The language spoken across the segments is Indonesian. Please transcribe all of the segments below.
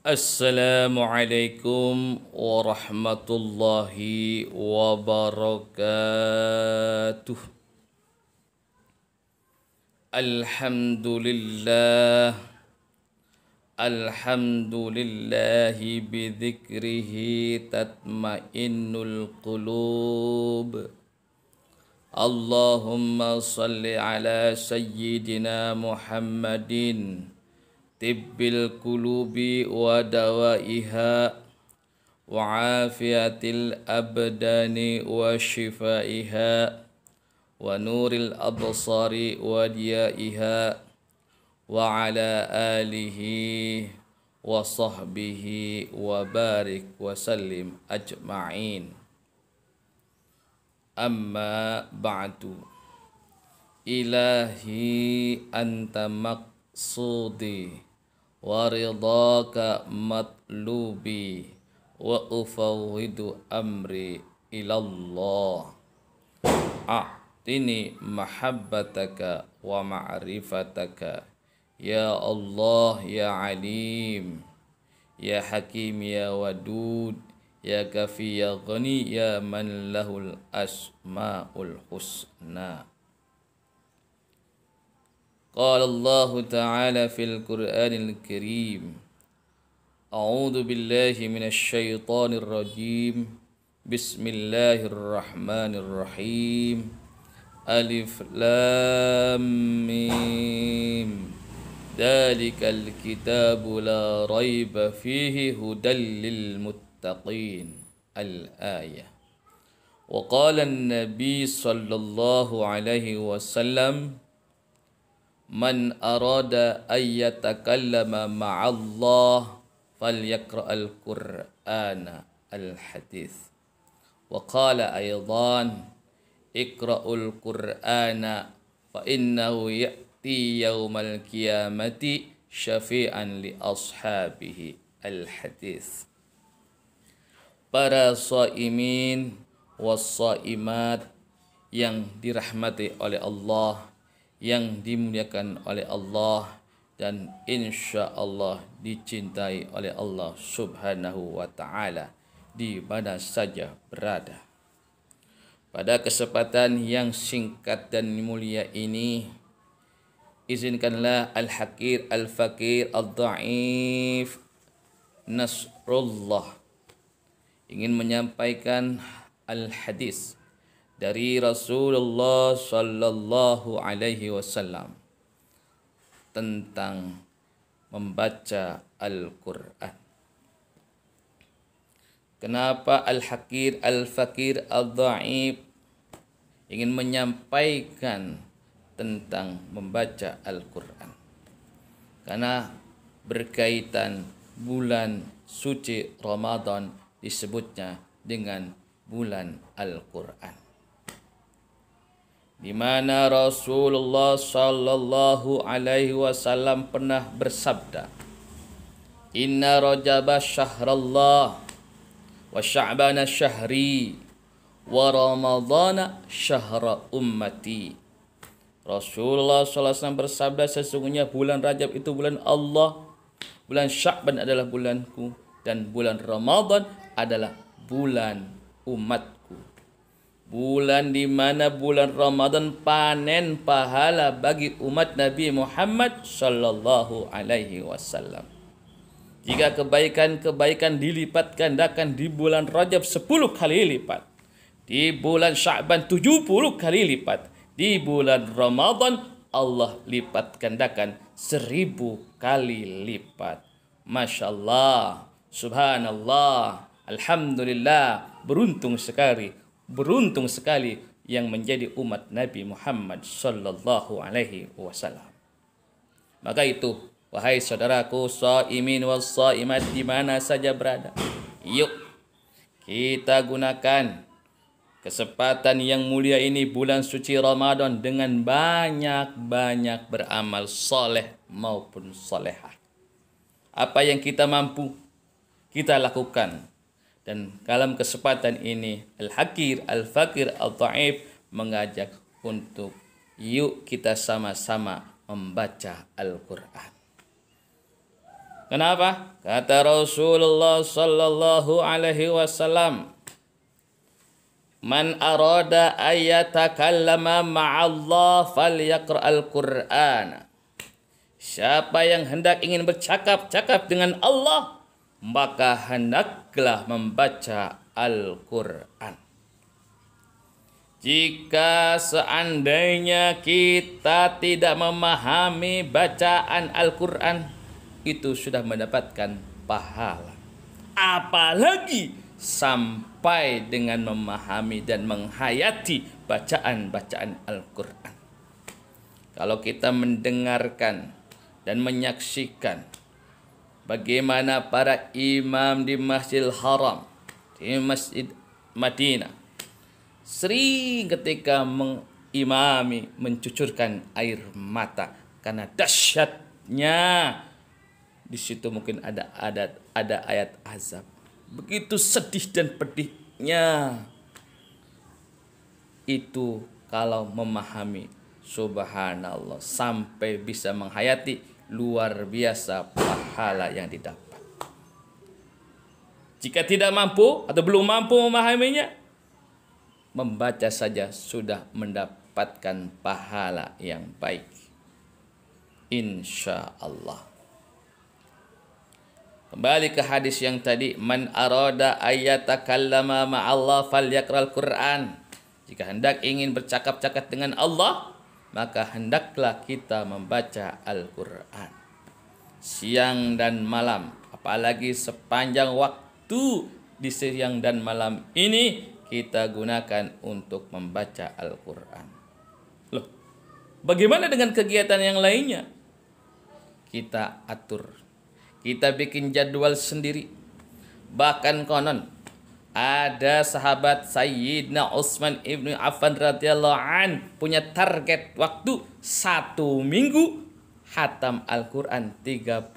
السلام عليكم ورحمة الله وبركاته الحمد لله الحمد لله بذكره تطمئن القلوب اللهم صل على سيدنا محمدٍ tibbil kulubi wa dawaiha wa afiyatil abdani wa shifaiha wa nuril absari wa diyaiha wa ala alihi wa sahbihi wa barik wa sallim ajma'in amma ba'du ilahi anta maqsudi ورضاك مطلوبي وأفوض أمري إلى الله أعطني محبتك ومعرفتك يا الله يا عليم يا حكيم يا ودود يا كفي يا غني يا من له الأسماء الحسنى قال الله تعالى في القرآن الكريم أعوذ بالله من الشيطان الرجيم بسم الله الرحمن الرحيم ألف لام ميم ذلك الكتاب لا ريب فيه هدى للمتقين الآية وقال النبي صلى الله عليه وسلم من أراد أن يتكلم مع الله فليقرأ القرآن الحديث وقال أيضا اقرأ القرآن فإنه يأتي يوم القيامة شفيعا لأصحابه الحديث para soimin was soimat yang dirahmati oleh Allah yang dimuliakan oleh Allah dan insya Allah dicintai oleh Allah subhanahu wa ta'ala di mana saja berada. Pada kesempatan yang singkat dan mulia ini, izinkanlah al-hakir, al-fakir, al-da'if, nasrullah ingin menyampaikan al-hadis dari Rasulullah Shallallahu Alaihi Wasallam tentang membaca Al-Quran. Kenapa Al-Hakir, Al-Fakir, Al-Dha'ib ingin menyampaikan tentang membaca Al-Quran? Karena berkaitan bulan suci Ramadan disebutnya dengan bulan Al-Quran di mana Rasulullah Shallallahu Alaihi Wasallam pernah bersabda, Inna rojaba syahrallah, wa sya'bana syahri, wa ramadana syahra ummati. Rasulullah SAW bersabda sesungguhnya bulan Rajab itu bulan Allah, bulan Sya'ban adalah bulanku, dan bulan Ramadan adalah bulan umatku. Bulan di mana bulan Ramadan panen pahala bagi umat Nabi Muhammad sallallahu alaihi wasallam. Jika kebaikan-kebaikan dilipat gandakan di bulan Rajab 10 kali lipat, di bulan Syaban 70 kali lipat, di bulan Ramadan Allah lipat gandakan 1000 kali lipat. Masyaallah, subhanallah, alhamdulillah, beruntung sekali. beruntung sekali yang menjadi umat Nabi Muhammad sallallahu alaihi wasallam. Maka itu, wahai saudaraku saimin was saimat di mana saja berada, yuk kita gunakan kesempatan yang mulia ini bulan suci Ramadan dengan banyak-banyak beramal soleh maupun solehah. Apa yang kita mampu, kita lakukan dan dalam kesempatan ini Al-Hakir, Al-Fakir, Al-Ta'ib mengajak untuk yuk kita sama-sama membaca Al-Quran. Kenapa? Kata Rasulullah sallallahu alaihi wasallam, "Man arada ayatakallama ma'allah Al Qur'an." Siapa yang hendak ingin bercakap-cakap dengan Allah, maka hendaklah membaca Al-Quran. Jika seandainya kita tidak memahami bacaan Al-Quran, itu sudah mendapatkan pahala. Apalagi sampai dengan memahami dan menghayati bacaan-bacaan Al-Quran. Kalau kita mendengarkan dan menyaksikan bagaimana para imam di Masjid Haram, di Masjid Madinah sering ketika mengimami mencucurkan air mata karena dahsyatnya di situ mungkin ada adat ada ayat azab begitu sedih dan pedihnya itu kalau memahami subhanallah sampai bisa menghayati luar biasa pahala yang didapat. Jika tidak mampu atau belum mampu memahaminya, membaca saja sudah mendapatkan pahala yang baik. Insya Allah. Kembali ke hadis yang tadi, man arada allah ma'allah yakral Qur'an. Jika hendak ingin bercakap-cakap dengan Allah, maka hendaklah kita membaca Al-Quran siang dan malam, apalagi sepanjang waktu di siang dan malam ini kita gunakan untuk membaca Al-Quran. Loh, bagaimana dengan kegiatan yang lainnya? Kita atur, kita bikin jadwal sendiri, bahkan konon ada sahabat Sayyidina Utsman ibnu Affan radhiyallahu an punya target waktu satu minggu hatam Al-Quran 30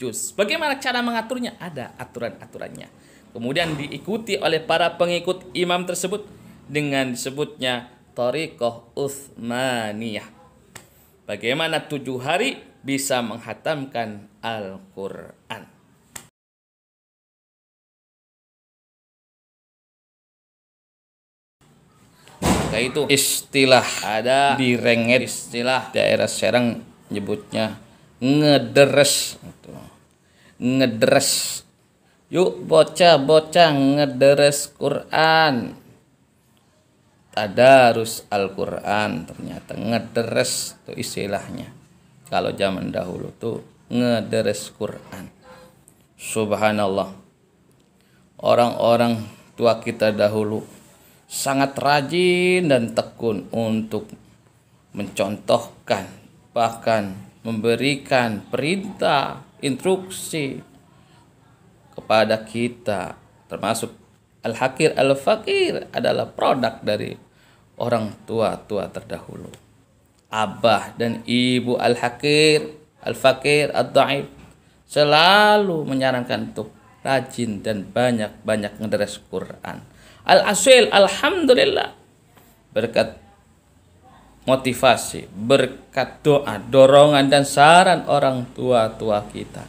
juz. Bagaimana cara mengaturnya? Ada aturan-aturannya. Kemudian diikuti oleh para pengikut imam tersebut dengan disebutnya Tariqah Uthmaniyah. Bagaimana tujuh hari bisa menghatamkan Al-Quran. Nah, itu istilah ada di renget istilah daerah Serang nyebutnya ngederes itu ngederes yuk bocah-bocah ngederes Quran tadarus Al-Quran ternyata ngederes itu istilahnya kalau zaman dahulu tuh ngederes Quran subhanallah orang-orang tua kita dahulu sangat rajin dan tekun untuk mencontohkan, bahkan memberikan perintah, instruksi kepada kita, termasuk al-hakir al-fakir adalah produk dari orang tua-tua terdahulu. Abah dan ibu al-hakir, al-fakir, ad-da'if selalu menyarankan untuk rajin dan banyak-banyak ngedres Quran Al-Aswil, Alhamdulillah. Berkat motivasi, berkat doa, dorongan dan saran orang tua-tua kita.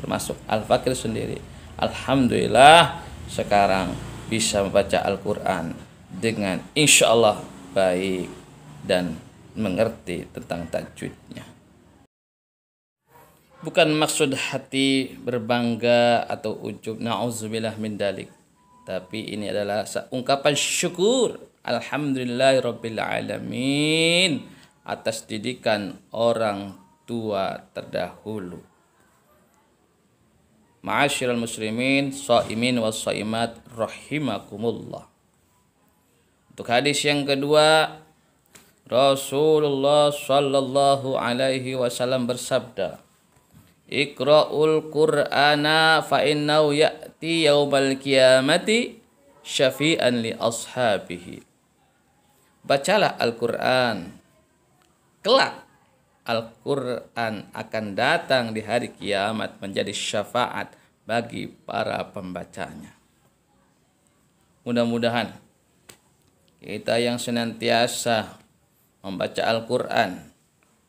Termasuk Al-Fakir sendiri. Alhamdulillah sekarang bisa membaca Al-Quran dengan insya Allah baik dan mengerti tentang tajwidnya. Bukan maksud hati berbangga atau ujub. Na'udzubillah min dalik tapi ini adalah ungkapan syukur alamin atas didikan orang tua terdahulu Ma'asyiral muslimin, sha'imin was so rahimakumullah. Untuk hadis yang kedua, Rasulullah sallallahu alaihi wasallam bersabda, Iqra'ul Qur'ana fa innahu ya'ti yaumal qiyamati syafi'an li ashabihi. Bacalah Al-Qur'an. Kelak Al-Qur'an akan datang di hari kiamat menjadi syafaat bagi para pembacanya. Mudah-mudahan kita yang senantiasa membaca Al-Qur'an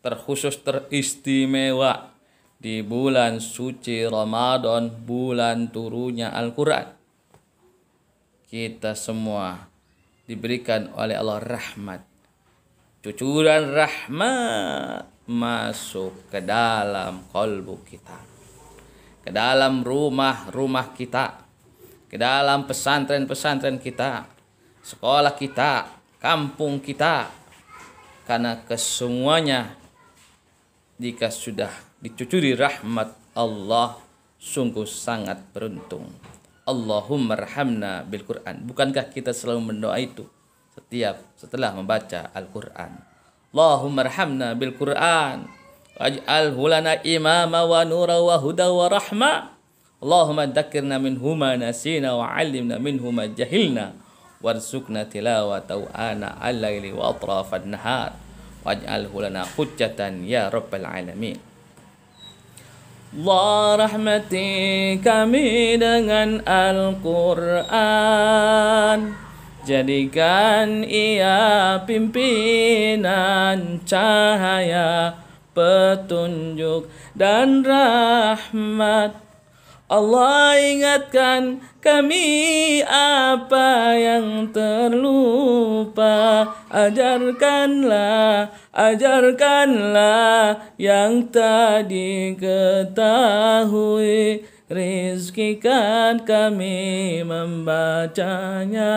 terkhusus teristimewa di bulan suci Ramadan, bulan turunnya Al-Quran. Kita semua diberikan oleh Allah rahmat. Cucuran rahmat masuk ke dalam kolbu kita. Ke dalam rumah-rumah kita. Ke dalam pesantren-pesantren kita. Sekolah kita. Kampung kita. Karena kesemuanya jika sudah dicucuri rahmat Allah sungguh sangat beruntung. Allahumma rahamna bil Quran. Bukankah kita selalu mendoa itu setiap setelah membaca Al-Quran? Allahumma rahamna bil Quran. Waj'alhu hulana imama wa nura wa huda wa rahma. Allahumma dzakirna minhuma nasina wa min minhuma jahilna warzuqna tilawatahu tau'ana al-laili wa atrafan nahar waj'alhu hulana hujjatan ya rabbal alamin Allah rahmati kami dengan Al-Quran Jadikan ia pimpinan cahaya petunjuk dan rahmat Allah ingatkan kami apa yang terlupa Ajarkanlah Ajarkanlah yang tak diketahui Rizkikan kami membacanya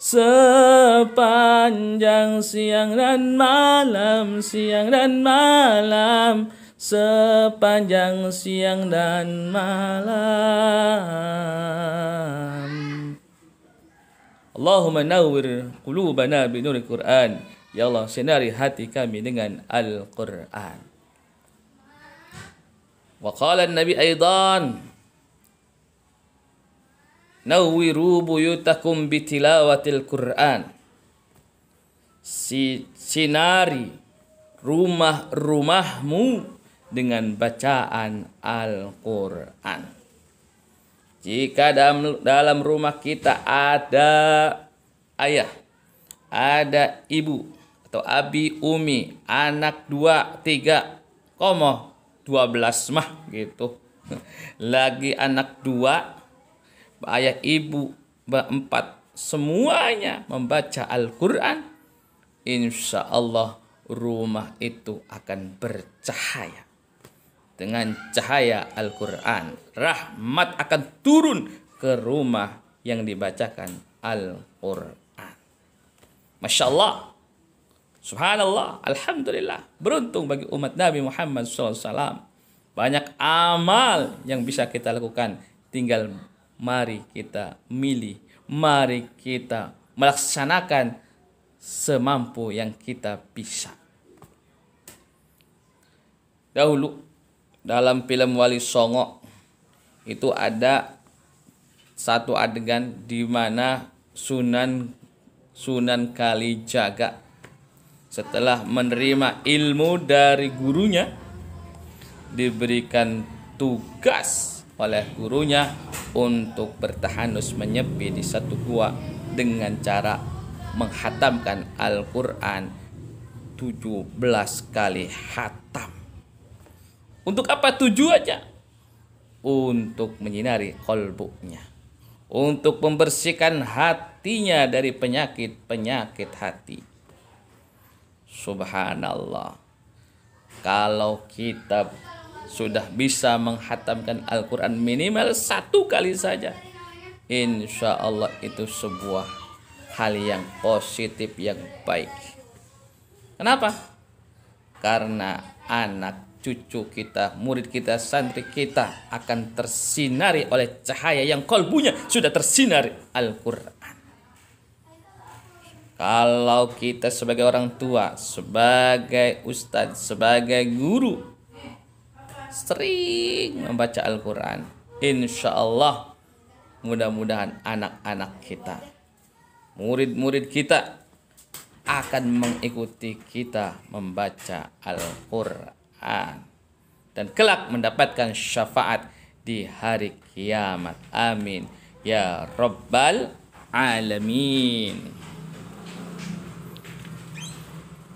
Sepanjang siang dan malam Siang dan malam Sepanjang siang dan malam Allahumma nawwir qulubana bi nuril Qur'an Ya Allah, sinari hati kami dengan Al-Quran. Wa qala Nabi aidan Nawwiru buyutakum bitilawatil Qur'an. Si, sinari rumah-rumahmu dengan bacaan Al-Quran. Jika dalam, dalam rumah kita ada ayah, ada ibu, atau abi umi anak dua tiga komo dua belas mah gitu lagi anak dua ayah ibu empat semuanya membaca Al-Quran insya Allah rumah itu akan bercahaya dengan cahaya Al-Quran rahmat akan turun ke rumah yang dibacakan Al-Quran Masya Allah Subhanallah, Alhamdulillah. Beruntung bagi umat Nabi Muhammad SAW. Banyak amal yang bisa kita lakukan. Tinggal mari kita milih. Mari kita melaksanakan semampu yang kita bisa. Dahulu dalam film Wali Songo itu ada satu adegan di mana Sunan Sunan Kalijaga setelah menerima ilmu dari gurunya diberikan tugas oleh gurunya untuk bertahanus menyepi di satu gua dengan cara menghatamkan Al-Qur'an 17 kali hatam. Untuk apa tujuannya? Untuk menyinari kolbuknya. Untuk membersihkan hatinya dari penyakit-penyakit hati Subhanallah. Kalau kita sudah bisa menghatamkan Al-Quran minimal satu kali saja. Insya Allah itu sebuah hal yang positif, yang baik. Kenapa? Karena anak cucu kita, murid kita, santri kita akan tersinari oleh cahaya yang kolbunya sudah tersinari Al-Quran. Kalau kita sebagai orang tua, sebagai ustadz, sebagai guru sering membaca Al-Quran, insya Allah mudah-mudahan anak-anak kita, murid-murid kita akan mengikuti kita membaca Al-Quran dan kelak mendapatkan syafaat di hari kiamat. Amin. Ya Rabbal Alamin.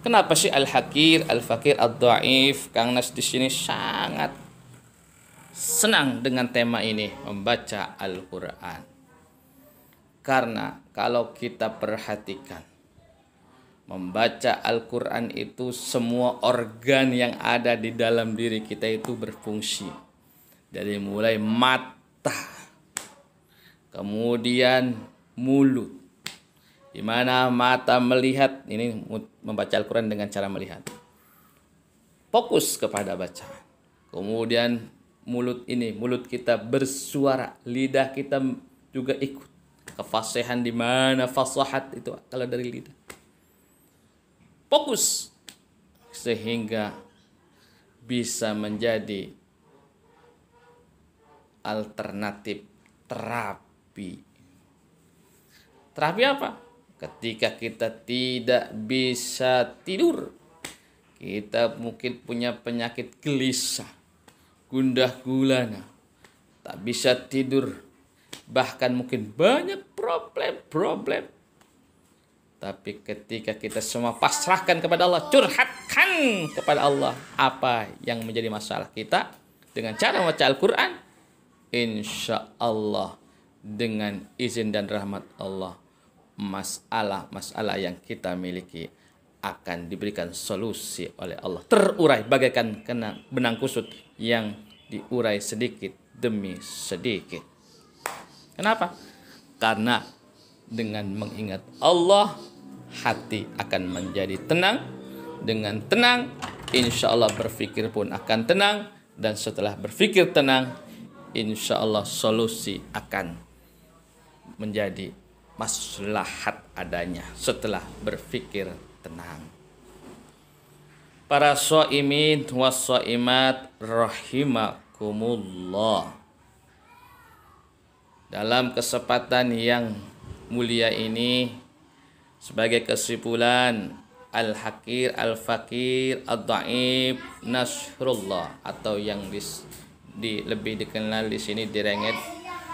Kenapa sih al-hakir, al-fakir, Al dhaif Kang Nas di sini sangat senang dengan tema ini, membaca Al-Qur'an. Karena kalau kita perhatikan membaca Al-Qur'an itu semua organ yang ada di dalam diri kita itu berfungsi. Dari mulai mata, kemudian mulut, di mana mata melihat ini membaca Al-Qur'an dengan cara melihat. Fokus kepada bacaan. Kemudian mulut ini, mulut kita bersuara, lidah kita juga ikut. kefasihan di mana fasahat itu kalau dari lidah. Fokus sehingga bisa menjadi alternatif terapi. Terapi apa? ketika kita tidak bisa tidur kita mungkin punya penyakit gelisah gundah gulana tak bisa tidur bahkan mungkin banyak problem-problem tapi ketika kita semua pasrahkan kepada Allah curhatkan kepada Allah apa yang menjadi masalah kita dengan cara membaca Al-Quran insya Allah dengan izin dan rahmat Allah masalah-masalah yang kita miliki akan diberikan solusi oleh Allah terurai bagaikan kena benang kusut yang diurai sedikit demi sedikit. Kenapa? Karena dengan mengingat Allah hati akan menjadi tenang dengan tenang insya Allah berpikir pun akan tenang dan setelah berpikir tenang insya Allah solusi akan menjadi maslahat adanya setelah berpikir tenang. Para so'imin wa so'imat rahimakumullah. Dalam kesempatan yang mulia ini sebagai kesimpulan al-hakir al-fakir al daib nasrullah atau yang di, di lebih dikenal di sini direngit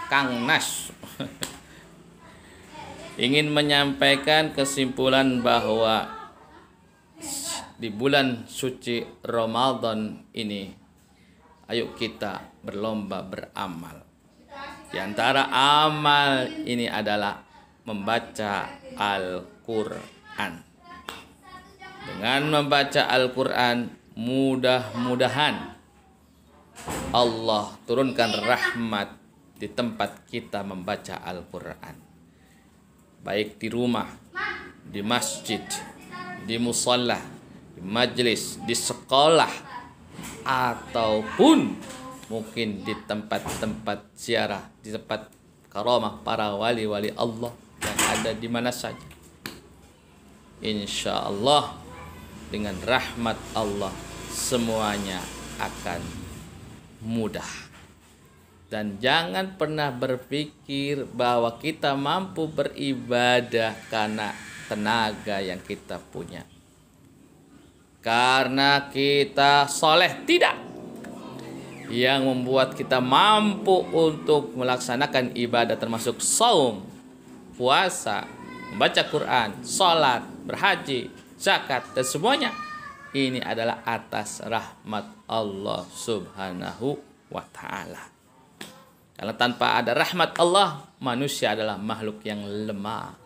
Kang Nas. ingin menyampaikan kesimpulan bahwa di bulan suci Ramadan ini ayo kita berlomba beramal. Di antara amal ini adalah membaca Al-Qur'an. Dengan membaca Al-Qur'an mudah-mudahan Allah turunkan rahmat di tempat kita membaca Al-Qur'an baik di rumah, di masjid, di musola, di majelis, di sekolah, ataupun mungkin di tempat-tempat ziarah, di tempat karomah para wali-wali Allah yang ada di mana saja. Insya Allah dengan rahmat Allah semuanya akan mudah dan jangan pernah berpikir bahwa kita mampu beribadah karena tenaga yang kita punya. Karena kita soleh tidak yang membuat kita mampu untuk melaksanakan ibadah termasuk saum, puasa, membaca Quran, sholat, berhaji, zakat dan semuanya. Ini adalah atas rahmat Allah Subhanahu wa taala. Karena tanpa ada rahmat Allah, manusia adalah makhluk yang lemah.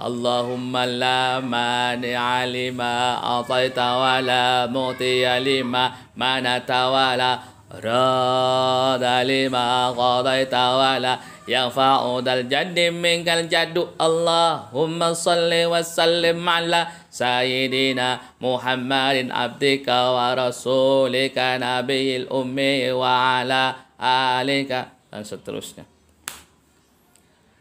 Allahumma la mani alima atayta wa la mu'tiya lima manata wa la rada lima qadayta wa la yang fa'udal jaddi minkal jaddu Allahumma salli wa sallim ala Sayyidina Muhammadin abdika wa rasulika nabiyil ummi wa ala alika dan seterusnya.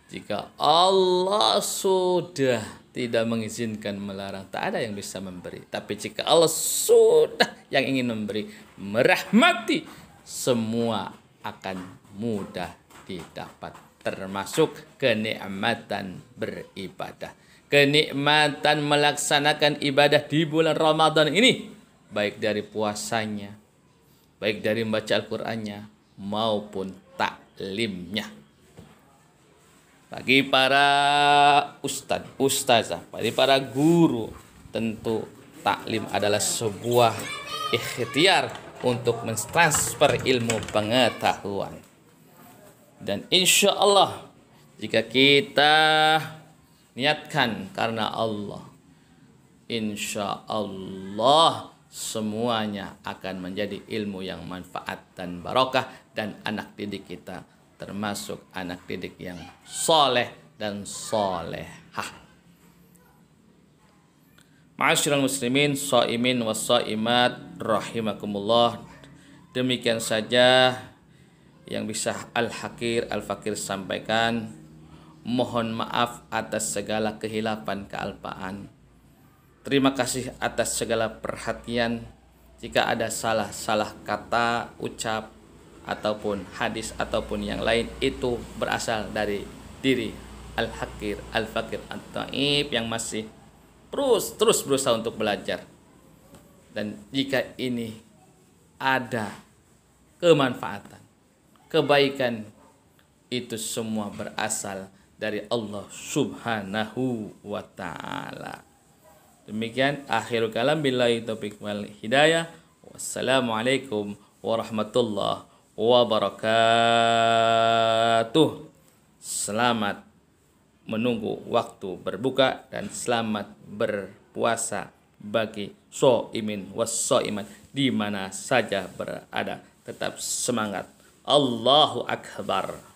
Jika Allah sudah tidak mengizinkan melarang, tak ada yang bisa memberi. Tapi jika Allah sudah yang ingin memberi, merahmati, semua akan mudah didapat. Termasuk kenikmatan beribadah. Kenikmatan melaksanakan ibadah di bulan Ramadan ini. Baik dari puasanya, baik dari membaca Al-Qur'annya, maupun limnya. Bagi para ustadz, ustazah, bagi para guru, tentu taklim adalah sebuah ikhtiar untuk mentransfer ilmu pengetahuan. Dan insya Allah, jika kita niatkan karena Allah, insya Allah semuanya akan menjadi ilmu yang manfaat dan barokah dan anak didik kita termasuk anak didik yang soleh dan solehah. Ma'asyiral muslimin, so'imin wa so'imat, rahimakumullah. Demikian saja yang bisa Al-Hakir Al-Fakir sampaikan. Mohon maaf atas segala kehilapan kealpaan. Terima kasih atas segala perhatian. Jika ada salah-salah kata, ucap, ataupun hadis ataupun yang lain itu berasal dari diri al-hakir, al-fakir, atau taib yang masih terus terus berusaha untuk belajar. Dan jika ini ada kemanfaatan, kebaikan itu semua berasal dari Allah Subhanahu wa taala. Demikian akhir kalam billahi taufik wal hidayah. Wassalamualaikum warahmatullahi wabarakatuh. Selamat menunggu waktu berbuka dan selamat berpuasa bagi so imin was iman di mana saja berada. Tetap semangat. Allahu Akbar.